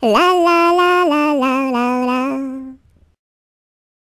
La la la la.